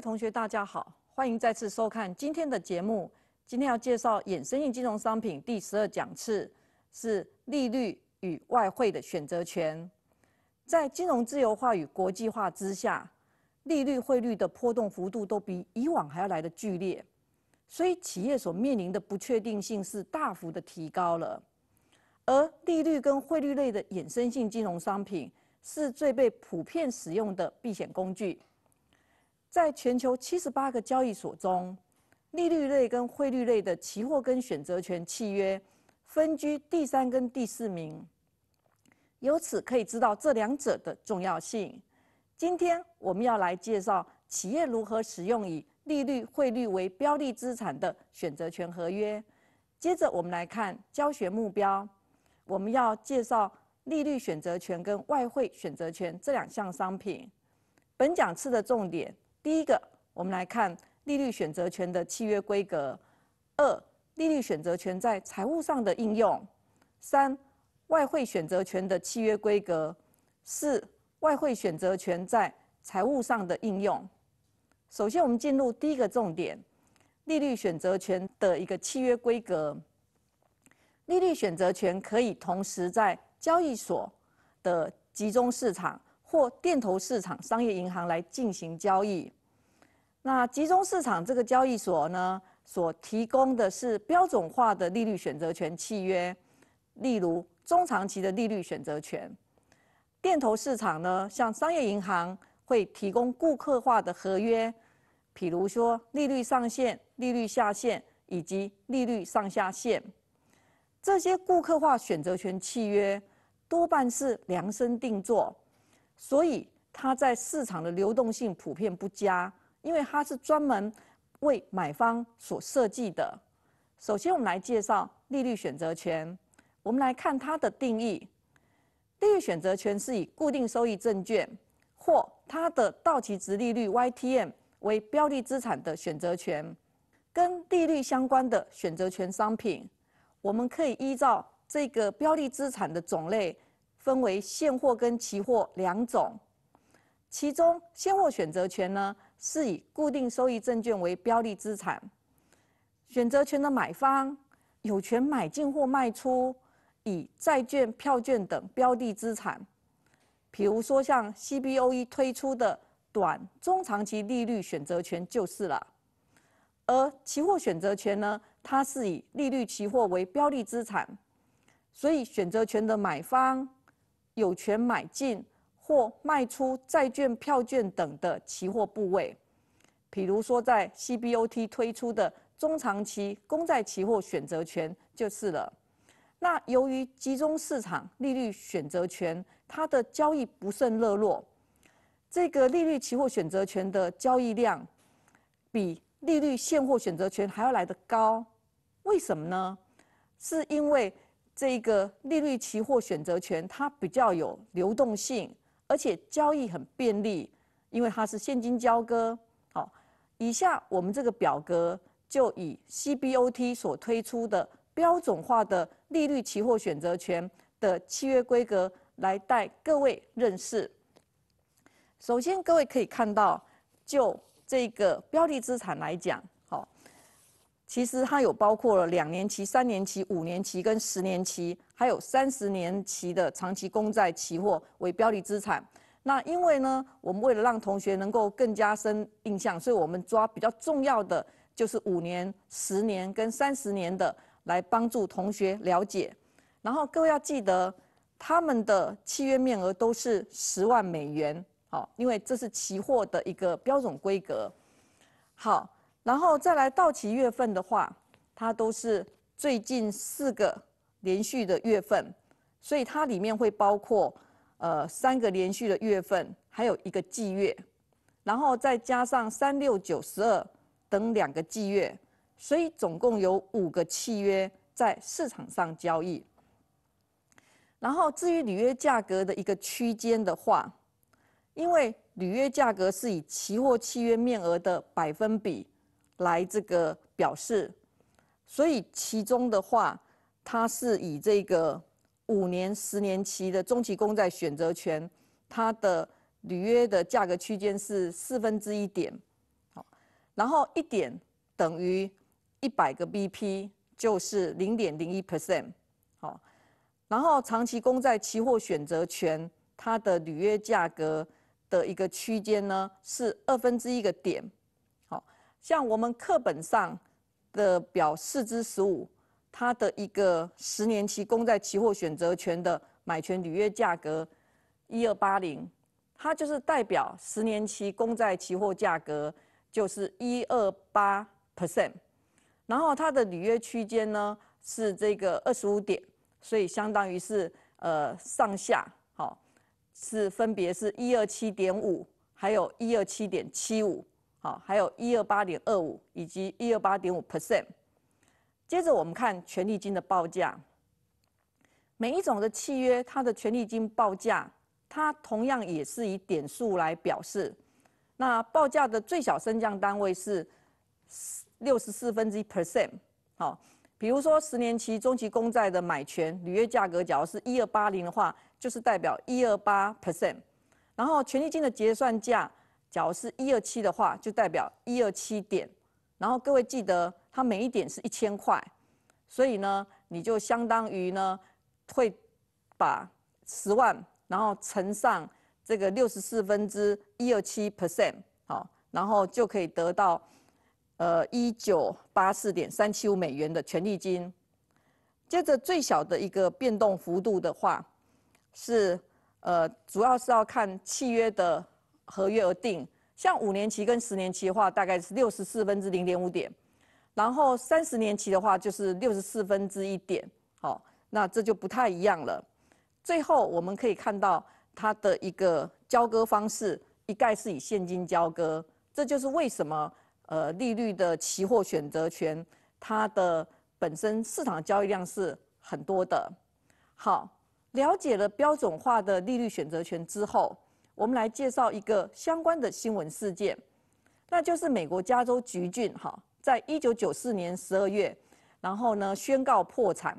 同学，大家好，欢迎再次收看今天的节目。今天要介绍衍生性金融商品第十二讲次是利率与外汇的选择权。在金融自由化与国际化之下，利率、汇率的波动幅度都比以往还要来的剧烈，所以企业所面临的不确定性是大幅的提高了。而利率跟汇率类的衍生性金融商品是最被普遍使用的避险工具。在全球七十八个交易所中，利率类跟汇率类的期货跟选择权契约分居第三跟第四名。由此可以知道这两者的重要性。今天我们要来介绍企业如何使用以利率、汇率为标的资产的选择权合约。接着我们来看教学目标。我们要介绍利率选择权跟外汇选择权这两项商品。本讲次的重点。第一个，我们来看利率选择权的契约规格；二，利率选择权在财务上的应用；三，外汇选择权的契约规格；四，外汇选择权在财务上的应用。首先，我们进入第一个重点：利率选择权的一个契约规格。利率选择权可以同时在交易所的集中市场。或电投市场、商业银行来进行交易。那集中市场这个交易所呢，所提供的是标准化的利率选择权契约，例如中长期的利率选择权。电投市场呢，像商业银行会提供顾客化的合约，譬如说利率上限、利率下限以及利率上下限。这些顾客化选择权契约多半是量身定做。所以它在市场的流动性普遍不佳，因为它是专门为买方所设计的。首先，我们来介绍利率选择权。我们来看它的定义：利率选择权是以固定收益证券或它的到期值利率 （YTM） 为标的资产的选择权，跟利率相关的选择权商品。我们可以依照这个标的资产的种类。分为现货跟期货两种，其中现货选择权呢是以固定收益证券为标的资产，选择权的买方有权买进或卖出以债券、票券等标的资产，譬如说像 CBOE 推出的短、中、长期利率选择权就是了。而期货选择权呢，它是以利率期货为标的资产，所以选择权的买方。有权买进或卖出债券、票券等的期货部位，比如说在 CBOT 推出的中长期公债期货选择权就是了。那由于集中市场利率选择权它的交易不甚热络，这个利率期货选择权的交易量比利率现货选择权还要来得高，为什么呢？是因为这个利率期货选择权，它比较有流动性，而且交易很便利，因为它是现金交割。好，以下我们这个表格就以 CBOT 所推出的标准化的利率期货选择权的契约规格来带各位认识。首先，各位可以看到，就这个标的资产来讲。其实它有包括了两年期、三年期、五年期跟十年期，还有三十年期的长期公债期货为标的资产。那因为呢，我们为了让同学能够更加深印象，所以我们抓比较重要的就是五年、十年跟三十年的来帮助同学了解。然后各位要记得，他们的契约面额都是十万美元，好，因为这是期货的一个标准规格。好。然后再来到期月份的话，它都是最近四个连续的月份，所以它里面会包括呃三个连续的月份，还有一个季月，然后再加上三六九十二等两个季月，所以总共有五个契约在市场上交易。然后至于履约价格的一个区间的话，因为履约价格是以期货契约面额的百分比。来这个表示，所以其中的话，它是以这个五年、十年期的中期公债选择权，它的履约的价格区间是四分之一点，好，然后一点等于一百个 BP，就是零点零一 percent，好，然后长期公债期货选择权，它的履约价格的一个区间呢是二分之一个点。像我们课本上的表四之十五，它的一个十年期公债期货选择权的买权履约价格一二八零，它就是代表十年期公债期货价格就是一二八 percent，然后它的履约区间呢是这个二十五点，所以相当于是呃上下好是分别是一二七点五还有一二七点七五。好，还有一二八点二五以及一二八点五 percent。接着我们看权利金的报价，每一种的契约，它的权利金报价，它同样也是以点数来表示。那报价的最小升降单位是六十四分之一 percent。好，比如说十年期中期公债的买权履约价格，假如是一二八零的话，就是代表一二八 percent。然后权利金的结算价。假如是一二七的话，就代表一二七点，然后各位记得它每一点是一千块，所以呢，你就相当于呢，会把十万，然后乘上这个六十四分之一二七 percent，好，然后就可以得到呃一九八四点三七五美元的权利金。接着最小的一个变动幅度的话，是呃主要是要看契约的。合约而定，像五年期跟十年期的话，大概是六十四分之零点五点，然后三十年期的话就是六十四分之一点，好，那这就不太一样了。最后我们可以看到它的一个交割方式，一概是以现金交割，这就是为什么呃利率的期货选择权它的本身市场交易量是很多的。好，了解了标准化的利率选择权之后。我们来介绍一个相关的新闻事件，那就是美国加州橘郡哈，在一九九四年十二月，然后呢宣告破产。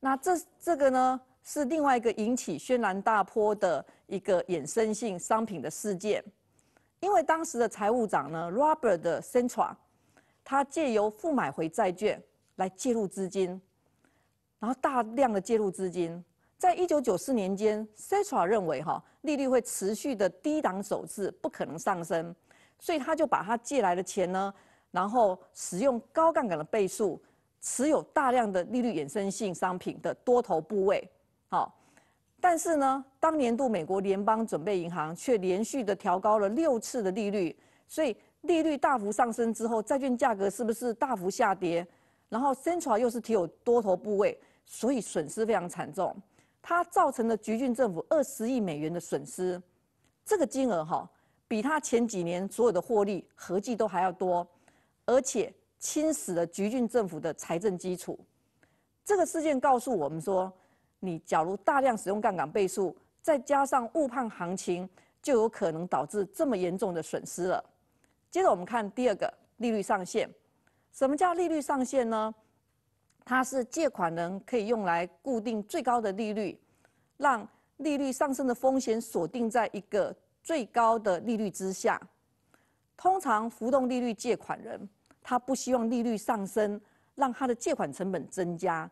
那这这个呢是另外一个引起轩然大波的一个衍生性商品的事件，因为当时的财务长呢 Robert Centra，他借由负买回债券来介入资金，然后大量的介入资金。在一九九四年间 s e n t r a 认为哈利率会持续的低档首次不可能上升，所以他就把他借来的钱呢，然后使用高杠杆的倍数，持有大量的利率衍生性商品的多头部位，好，但是呢，当年度美国联邦准备银行却连续的调高了六次的利率，所以利率大幅上升之后，债券价格是不是大幅下跌？然后 s e n t r a 又是持有多头部位，所以损失非常惨重。它造成了橘郡政府二十亿美元的损失，这个金额哈比它前几年所有的获利合计都还要多，而且侵蚀了橘郡政府的财政基础。这个事件告诉我们说，你假如大量使用杠杆倍数，再加上误判行情，就有可能导致这么严重的损失了。接着我们看第二个利率上限，什么叫利率上限呢？它是借款人可以用来固定最高的利率，让利率上升的风险锁定在一个最高的利率之下。通常浮动利率借款人，他不希望利率上升，让他的借款成本增加，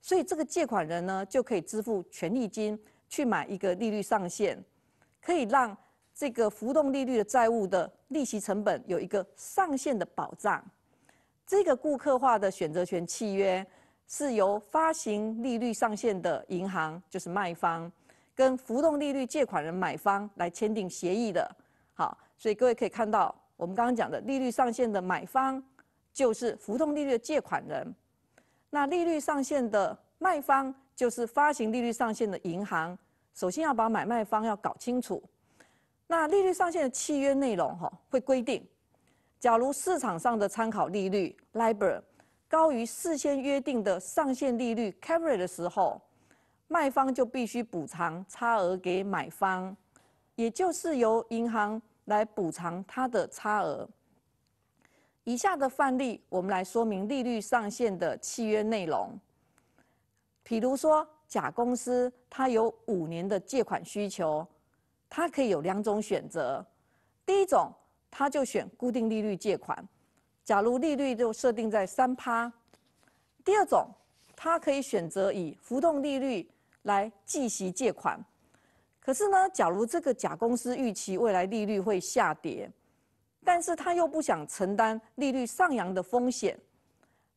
所以这个借款人呢就可以支付权利金去买一个利率上限，可以让这个浮动利率的债务的利息成本有一个上限的保障。这个顾客化的选择权契约是由发行利率上限的银行，就是卖方，跟浮动利率借款人买方来签订协议的。好，所以各位可以看到，我们刚刚讲的利率上限的买方就是浮动利率的借款人，那利率上限的卖方就是发行利率上限的银行。首先要把买卖方要搞清楚，那利率上限的契约内容哈会规定。假如市场上的参考利率 LIBOR 高于事先约定的上限利率 c a r r y 的时候，卖方就必须补偿差额给买方，也就是由银行来补偿它的差额。以下的范例，我们来说明利率上限的契约内容。比如说，甲公司它有五年的借款需求，它可以有两种选择，第一种。他就选固定利率借款，假如利率就设定在三趴。第二种，他可以选择以浮动利率来计息借款。可是呢，假如这个甲公司预期未来利率会下跌，但是他又不想承担利率上扬的风险，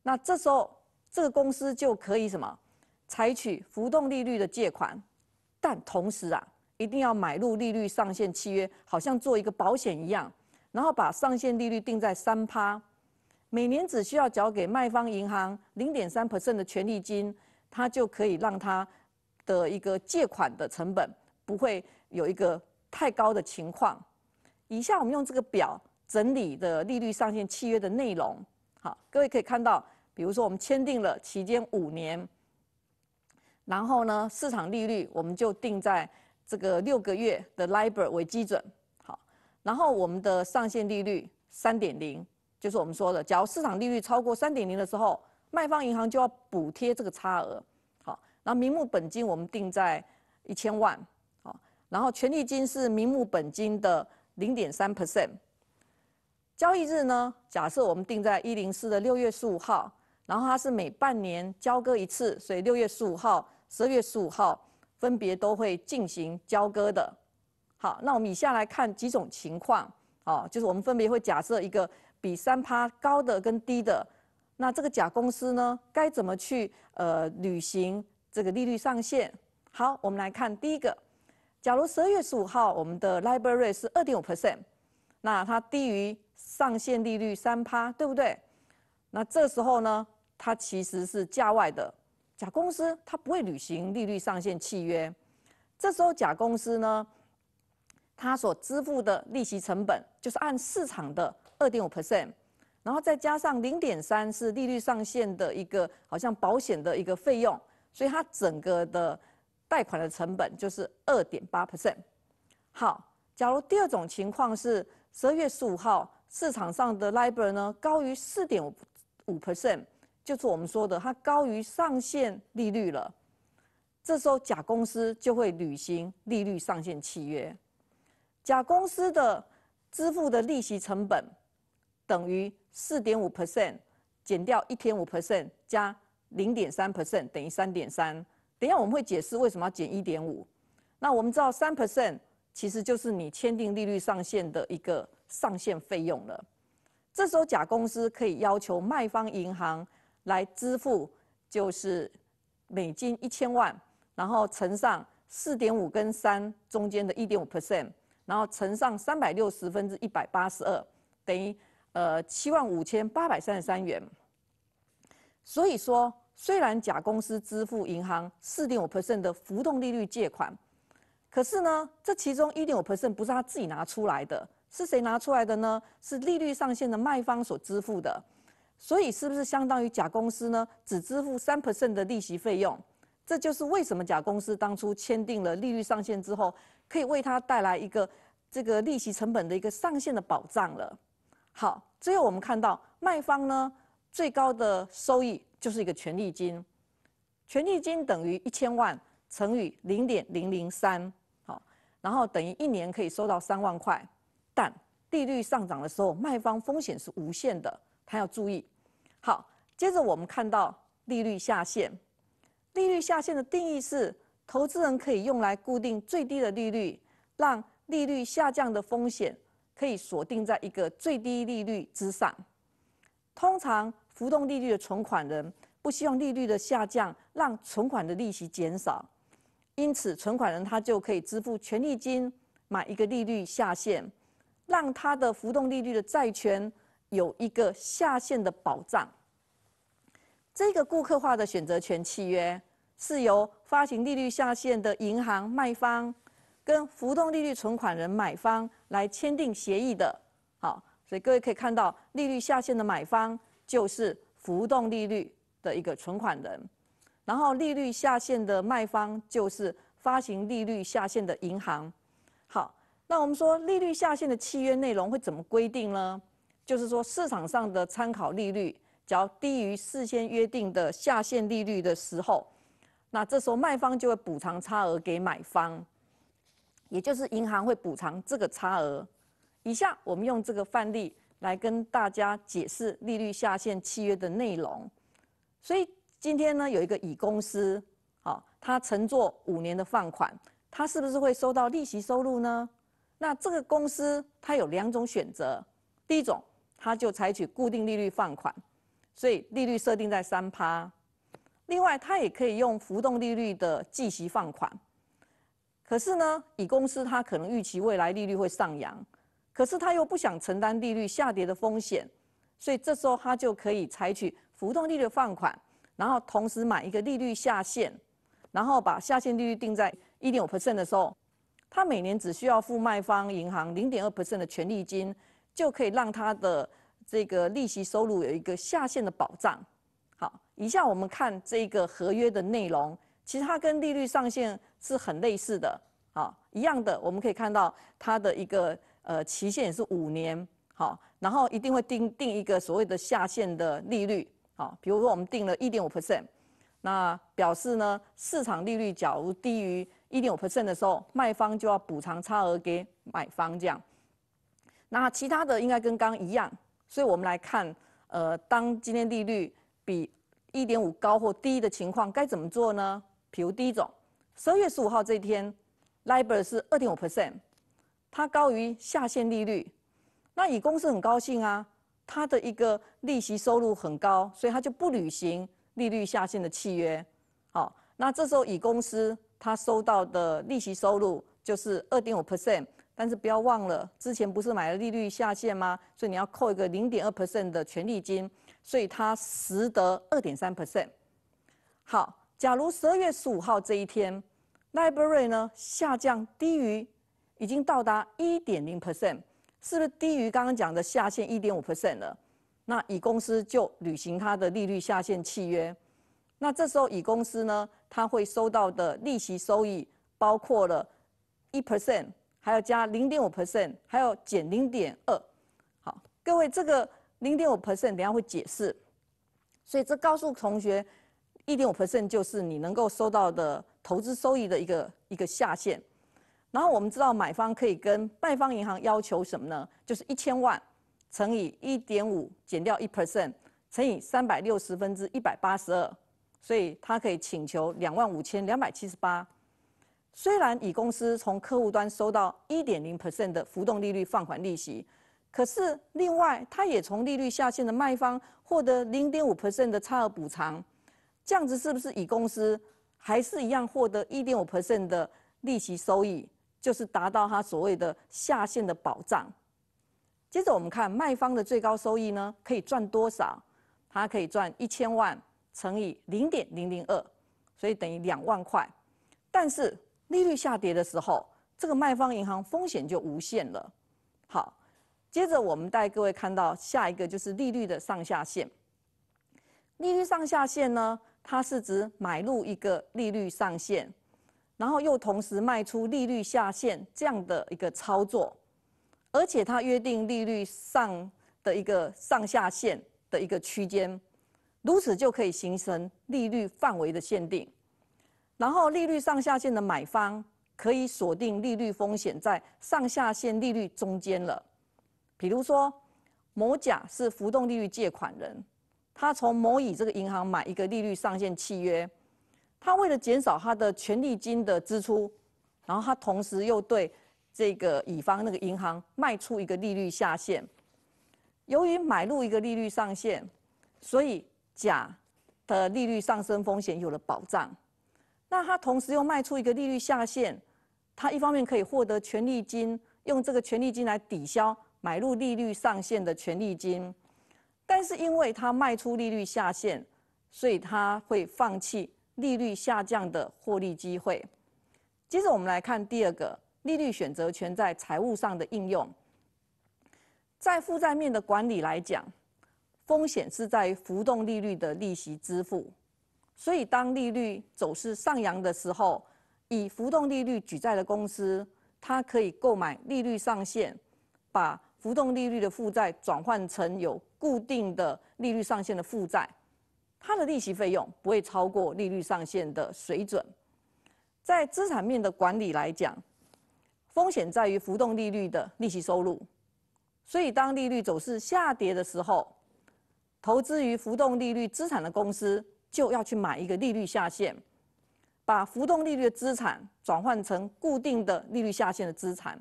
那这时候这个公司就可以什么？采取浮动利率的借款，但同时啊，一定要买入利率上限契约，好像做一个保险一样。然后把上限利率定在三趴，每年只需要缴给卖方银行零点三 percent 的权利金，它就可以让它的一个借款的成本不会有一个太高的情况。以下我们用这个表整理的利率上限契约的内容，好，各位可以看到，比如说我们签订了期间五年，然后呢，市场利率我们就定在这个六个月的 LIBOR 为基准。然后我们的上限利率三点零，就是我们说的，假如市场利率超过三点零的时候，卖方银行就要补贴这个差额。好，然后明目本金我们定在一千万，好，然后权利金是明目本金的零点三 percent。交易日呢，假设我们定在一零四的六月十五号，然后它是每半年交割一次，所以六月十五号、十二月十五号分别都会进行交割的。好，那我们以下来看几种情况，哦，就是我们分别会假设一个比三趴高的跟低的，那这个甲公司呢，该怎么去呃履行这个利率上限？好，我们来看第一个，假如十二月十五号我们的 LIBOR 是二点五 percent，那它低于上限利率三趴，对不对？那这时候呢，它其实是价外的，甲公司它不会履行利率上限契约，这时候甲公司呢？它所支付的利息成本就是按市场的二点五 percent，然后再加上零点三，是利率上限的一个好像保险的一个费用，所以它整个的贷款的成本就是二点八 percent。好，假如第二种情况是十二月十五号市场上的 libor 呢高于四点五五 percent，就是我们说的它高于上限利率了，这时候甲公司就会履行利率上限契约。甲公司的支付的利息成本等于四点五 percent 减掉一点五 percent 加零点三 percent 等于三点三。等一下我们会解释为什么要减一点五。那我们知道三 percent 其实就是你签订利率上限的一个上限费用了。这时候甲公司可以要求卖方银行来支付，就是美金一千万，然后乘上四点五跟三中间的一点五 percent。然后乘上三百六十分之一百八十二，等于呃七万五千八百三十三元。所以说，虽然甲公司支付银行四点五 percent 的浮动利率借款，可是呢，这其中一点五 percent 不是他自己拿出来的，是谁拿出来的呢？是利率上限的卖方所支付的。所以，是不是相当于甲公司呢只支付三 percent 的利息费用？这就是为什么甲公司当初签订了利率上限之后，可以为他带来一个这个利息成本的一个上限的保障了。好，最后我们看到卖方呢，最高的收益就是一个权利金，权利金等于一千万乘以零点零零三，好，然后等于一年可以收到三万块。但利率上涨的时候，卖方风险是无限的，他要注意。好，接着我们看到利率下限。利率下限的定义是，投资人可以用来固定最低的利率，让利率下降的风险可以锁定在一个最低利率之上。通常浮动利率的存款人不希望利率的下降让存款的利息减少，因此存款人他就可以支付权利金买一个利率下限，让他的浮动利率的债权有一个下限的保障。这个顾客化的选择权契约是由发行利率下限的银行卖方，跟浮动利率存款人买方来签订协议的。好，所以各位可以看到，利率下限的买方就是浮动利率的一个存款人，然后利率下限的卖方就是发行利率下限的银行。好，那我们说利率下限的契约内容会怎么规定呢？就是说市场上的参考利率。较低于事先约定的下限利率的时候，那这时候卖方就会补偿差额给买方，也就是银行会补偿这个差额。以下我们用这个范例来跟大家解释利率下限契约的内容。所以今天呢，有一个乙公司，好，他乘坐五年的放款，他是不是会收到利息收入呢？那这个公司它有两种选择，第一种，它就采取固定利率放款。所以利率设定在三趴，另外它也可以用浮动利率的计息放款。可是呢，乙公司它可能预期未来利率会上扬，可是它又不想承担利率下跌的风险，所以这时候它就可以采取浮动利率放款，然后同时买一个利率下限，然后把下限利率定在一点五 percent 的时候，它每年只需要付卖方银行零点二 percent 的权利金，就可以让它的。这个利息收入有一个下限的保障。好，以下我们看这个合约的内容。其实它跟利率上限是很类似的。好，一样的，我们可以看到它的一个呃期限也是五年。好，然后一定会定定一个所谓的下限的利率。好，比如说我们定了1.5%，那表示呢市场利率假如低于1.5%的时候，卖方就要补偿差额给买方这样。那其他的应该跟刚一样。所以，我们来看，呃，当今天利率比一点五高或低的情况，该怎么做呢？比如，第一种，十二月十五号这一天，LIBOR 是二点五 percent，它高于下限利率，那乙公司很高兴啊，它的一个利息收入很高，所以它就不履行利率下限的契约。好，那这时候乙公司它收到的利息收入就是二点五 percent。但是不要忘了，之前不是买了利率下限吗？所以你要扣一个零点二 percent 的权利金，所以它实得二点三 percent。好，假如十二月十五号这一天 l i b r a r y 呢下降低于，已经到达一点零 percent，是不是低于刚刚讲的下限一点五 percent 了？那乙公司就履行它的利率下限契约。那这时候乙公司呢，它会收到的利息收益包括了一 percent。还要加零点五 percent，还要减零点二，好，各位，这个零点五 percent 等下会解释，所以这告诉同学，一点五 percent 就是你能够收到的投资收益的一个一个下限。然后我们知道买方可以跟卖方银行要求什么呢？就是一千万乘以一点五减掉一 percent 乘以三百六十分之一百八十二，所以他可以请求两万五千两百七十八。虽然乙公司从客户端收到一点零 percent 的浮动利率放款利息，可是另外他也从利率下限的卖方获得零点五 percent 的差额补偿，这样子是不是乙公司还是一样获得一点五 percent 的利息收益，就是达到他所谓的下限的保障？接着我们看卖方的最高收益呢，可以赚多少？它可以赚一千万乘以零点零零二，所以等于两万块，但是。利率下跌的时候，这个卖方银行风险就无限了。好，接着我们带各位看到下一个就是利率的上下限。利率上下限呢，它是指买入一个利率上限，然后又同时卖出利率下限这样的一个操作，而且它约定利率上的一个上下限的一个区间，如此就可以形成利率范围的限定。然后利率上下限的买方可以锁定利率风险在上下限利率中间了。比如说，某甲是浮动利率借款人，他从某乙这个银行买一个利率上限契约。他为了减少他的权利金的支出，然后他同时又对这个乙方那个银行卖出一个利率下限。由于买入一个利率上限，所以甲的利率上升风险有了保障。那他同时又卖出一个利率下限，他一方面可以获得权利金，用这个权利金来抵消买入利率上限的权利金，但是因为他卖出利率下限，所以他会放弃利率下降的获利机会。接着我们来看第二个利率选择权在财务上的应用，在负债面的管理来讲，风险是在浮动利率的利息支付。所以，当利率走势上扬的时候，以浮动利率举债的公司，它可以购买利率上限，把浮动利率的负债转换成有固定的利率上限的负债，它的利息费用不会超过利率上限的水准。在资产面的管理来讲，风险在于浮动利率的利息收入。所以，当利率走势下跌的时候，投资于浮动利率资产的公司。就要去买一个利率下限，把浮动利率的资产转换成固定的利率下限的资产，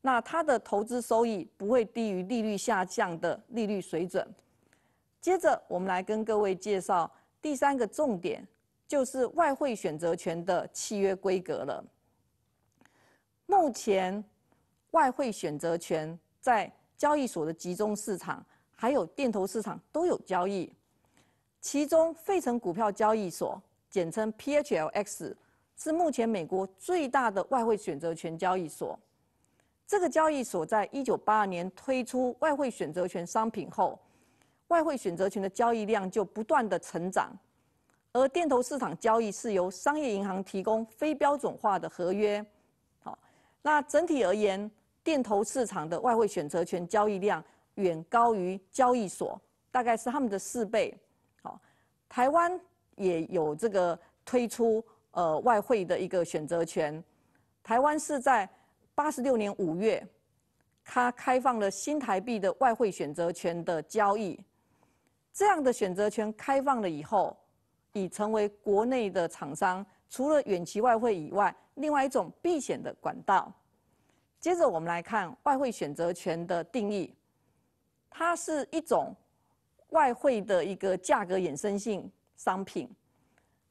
那它的投资收益不会低于利率下降的利率水准。接着，我们来跟各位介绍第三个重点，就是外汇选择权的契约规格了。目前，外汇选择权在交易所的集中市场，还有电投市场都有交易。其中，费城股票交易所（简称 PHLX） 是目前美国最大的外汇选择权交易所。这个交易所，在一九八二年推出外汇选择权商品后，外汇选择权的交易量就不断的成长。而电投市场交易是由商业银行提供非标准化的合约。好，那整体而言，电投市场的外汇选择权交易量远高于交易所，大概是他们的四倍。台湾也有这个推出呃外汇的一个选择权。台湾是在八十六年五月，它开放了新台币的外汇选择权的交易。这样的选择权开放了以后，已成为国内的厂商除了远期外汇以外，另外一种避险的管道。接着我们来看外汇选择权的定义，它是一种。外汇的一个价格衍生性商品，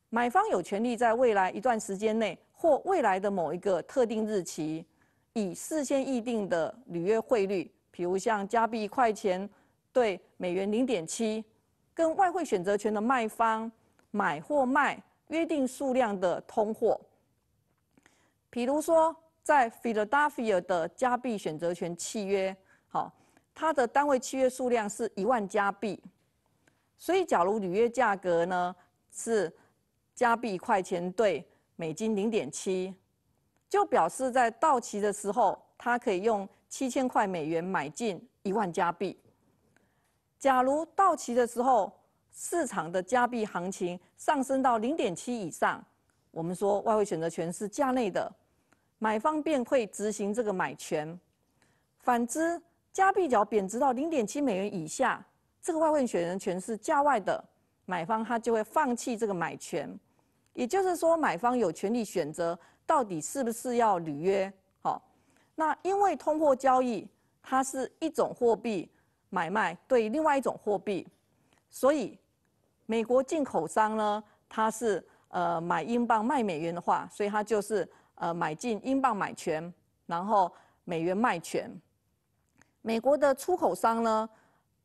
买方有权利在未来一段时间内，或未来的某一个特定日期，以事先议定的履约汇率，比如像加币一块钱对美元零点七，跟外汇选择权的卖方买或卖约定数量的通货，比如说在 Philadelphia 的加币选择权契约，好。它的单位契约数量是一万加币，所以假如履约价格呢是加币一块钱兑美金零点七，就表示在到期的时候，它可以用七千块美元买进一万加币。假如到期的时候市场的加币行情上升到零点七以上，我们说外汇选择权是价内的，买方便会执行这个买权。反之，加币角贬值到零点七美元以下，这个外汇选择权是价外的，买方他就会放弃这个买权，也就是说买方有权利选择到底是不是要履约。好，那因为通货交易它是一种货币买卖对另外一种货币，所以美国进口商呢，它是呃买英镑卖美元的话，所以它就是呃买进英镑买权，然后美元卖权。美国的出口商呢，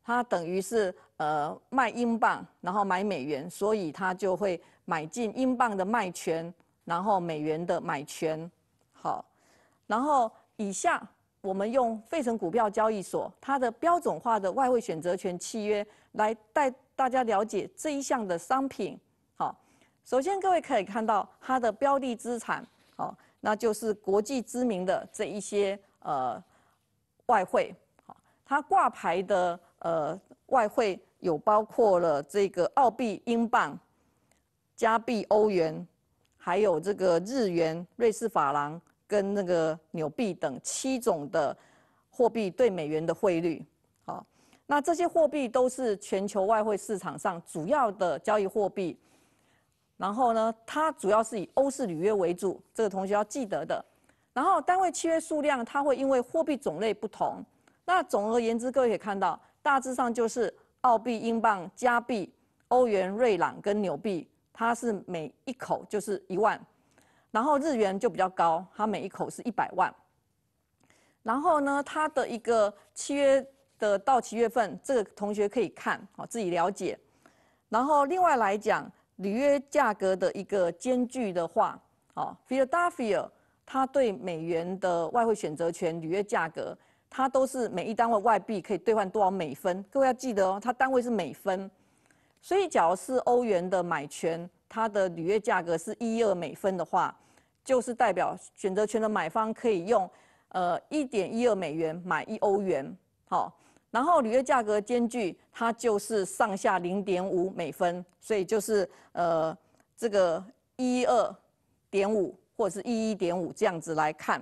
他等于是呃卖英镑，然后买美元，所以他就会买进英镑的卖权，然后美元的买权。好，然后以下我们用费城股票交易所它的标准化的外汇选择权契约来带大家了解这一项的商品。好，首先各位可以看到它的标的资产，好，那就是国际知名的这一些呃外汇。它挂牌的呃外汇有包括了这个澳币、英镑、加币、欧元，还有这个日元、瑞士法郎跟那个纽币等七种的货币对美元的汇率。好，那这些货币都是全球外汇市场上主要的交易货币。然后呢，它主要是以欧式履约为主，这个同学要记得的。然后单位契约数量，它会因为货币种类不同。那总而言之，各位可以看到，大致上就是澳币、英镑、加币、欧元、瑞郎跟纽币，它是每一口就是一万，然后日元就比较高，它每一口是一百万。然后呢，它的一个契约的到期月份，这个同学可以看哦，自己了解。然后另外来讲，履约价格的一个间距的话，哦，a d e l p h i a 它对美元的外汇选择权履约价格。它都是每一单位外币可以兑换多少美分，各位要记得哦，它单位是美分。所以，假如是欧元的买权，它的履约价格是一二美分的话，就是代表选择权的买方可以用呃一点一二美元买一欧元。好，然后履约价格间距它就是上下零点五美分，所以就是呃这个一二点五或者是一一点五这样子来看。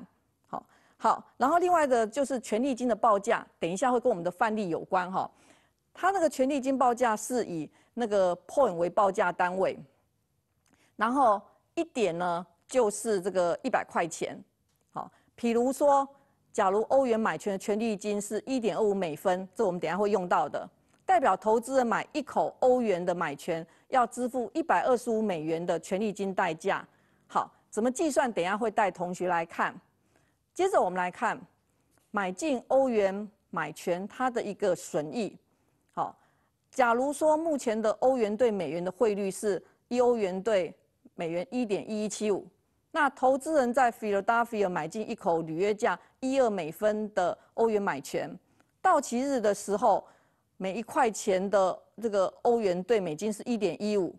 好，然后另外的就是权利金的报价，等一下会跟我们的范例有关哈。它那个权利金报价是以那个 point 为报价单位，然后一点呢就是这个一百块钱。好，譬如说，假如欧元买权的权利金是一点二五美分，这我们等下会用到的，代表投资人买一口欧元的买权，要支付一百二十五美元的权利金代价。好，怎么计算？等下会带同学来看。接着我们来看，买进欧元买权它的一个损益。好，假如说目前的欧元对美元的汇率是一欧元对美元一点一一七五，那投资人在 Philadelphia 买进一口履约价一二美分的欧元买权，到期日的时候，每一块钱的这个欧元对美金是一点一五，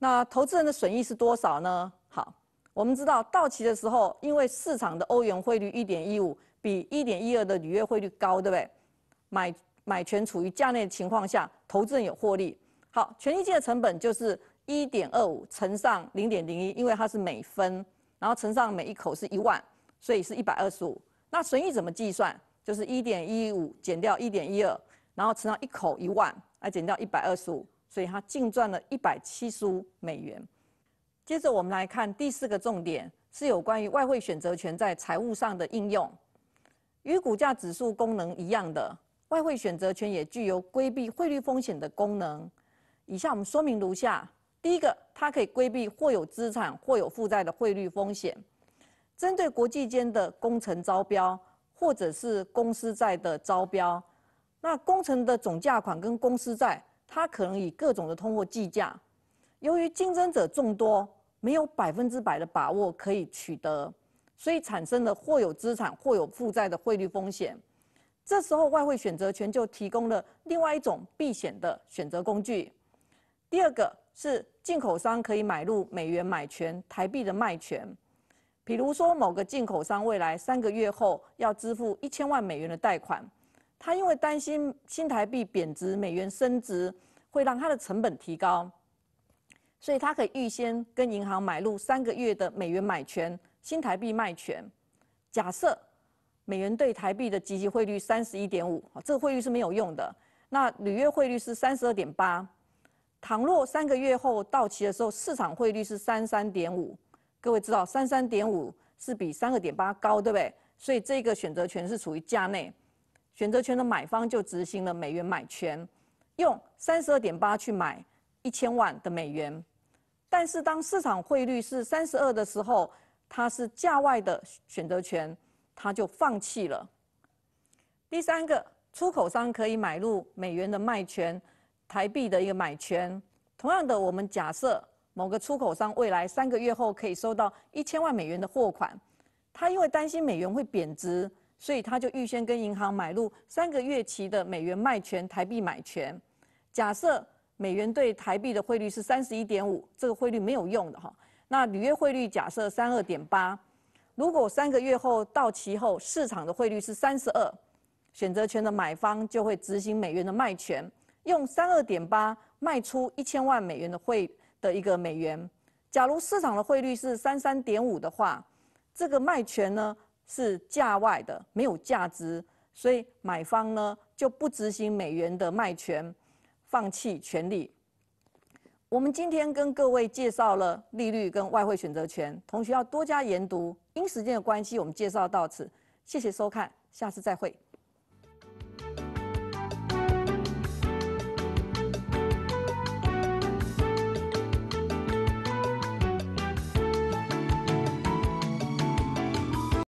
那投资人的损益是多少呢？我们知道到期的时候，因为市场的欧元汇率一点一五比一点一二的履约汇率高，对不对？买买权处于价内情况下，投资人有获利。好，全益金的成本就是一点二五乘上零点零一，因为它是每分，然后乘上每一口是一万，所以是一百二十五。那损益怎么计算？就是一点一五减掉一点一二，然后乘上一口一万，来减掉一百二十五，所以它净赚了一百七十五美元。接着我们来看第四个重点，是有关于外汇选择权在财务上的应用。与股价指数功能一样的外汇选择权，也具有规避汇率风险的功能。以下我们说明如下：第一个，它可以规避或有资产或有负债的汇率风险。针对国际间的工程招标，或者是公司债的招标，那工程的总价款跟公司债，它可能以各种的通货计价。由于竞争者众多，没有百分之百的把握可以取得，所以产生了或有资产或有负债的汇率风险。这时候，外汇选择权就提供了另外一种避险的选择工具。第二个是进口商可以买入美元买权、台币的卖权。比如说，某个进口商未来三个月后要支付一千万美元的贷款，他因为担心新台币贬值、美元升值，会让他的成本提高。所以他可以预先跟银行买入三个月的美元买权、新台币卖权。假设美元对台币的即期汇率三十一点五，这个汇率是没有用的。那履约汇率是三十二点八。倘若三个月后到期的时候，市场汇率是三三点五，各位知道三三点五是比三二点八高，对不对？所以这个选择权是处于价内。选择权的买方就执行了美元买权，用三十二点八去买一千万的美元。但是当市场汇率是三十二的时候，它是价外的选择权，他就放弃了。第三个，出口商可以买入美元的卖权，台币的一个买权。同样的，我们假设某个出口商未来三个月后可以收到一千万美元的货款，他因为担心美元会贬值，所以他就预先跟银行买入三个月期的美元卖权、台币买权。假设美元对台币的汇率是三十一点五，这个汇率没有用的哈。那履约汇率假设三二点八，如果三个月后到期后市场的汇率是三十二，选择权的买方就会执行美元的卖权，用三二点八卖出一千万美元的汇的一个美元。假如市场的汇率是三三点五的话，这个卖权呢是价外的，没有价值，所以买方呢就不执行美元的卖权。放弃权利。我们今天跟各位介绍了利率跟外汇选择权，同学要多加研读。因时间的关系，我们介绍到此，谢谢收看，下次再会。